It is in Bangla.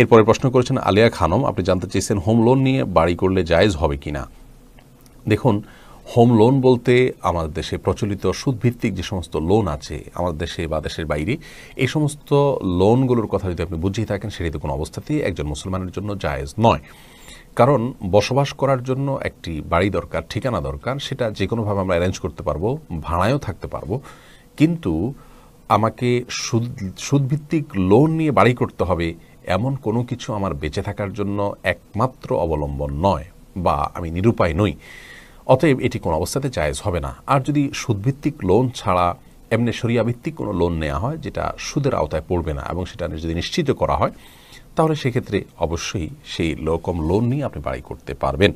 এরপরে প্রশ্ন করেছেন আলিয়া খানম আপনি জানতে চেয়েছেন হোম লোন নিয়ে বাড়ি করলে জায়েজ হবে কি না দেখুন হোম লোন বলতে আমাদের দেশে প্রচলিত সুদভিত্তিক যে সমস্ত লোন আছে আমাদের দেশে বা দেশের বাইরে এই সমস্ত লোনগুলোর কথা যদি আপনি বুঝিয়ে থাকেন সেটি তো কোনো অবস্থাতেই একজন মুসলমানের জন্য জায়েজ নয় কারণ বসবাস করার জন্য একটি বাড়ি দরকার ঠিকানা দরকার সেটা যে কোনোভাবে আমরা অ্যারেঞ্জ করতে পারবো ভাড়ায়ও থাকতে পারবো কিন্তু আমাকে সুদ সুদভিত্তিক লোন নিয়ে বাড়ি করতে হবে এমন কোনো কিছু আমার বেঁচে থাকার জন্য একমাত্র অবলম্বন নয় বা আমি নিরুপায় নই অতএব এটি কোনো অবস্থাতে জায়েজ হবে না আর যদি সুদভিত্তিক লোন ছাড়া এমনি সরিয়াভিত্তিক কোনো লোন নেওয়া হয় যেটা সুদের আওতায় পড়বে না এবং সেটা যদি নিশ্চিত করা হয় তাহলে সেক্ষেত্রে অবশ্যই সেই রকম লোন নিয়ে আপনি বাড়ি করতে পারবেন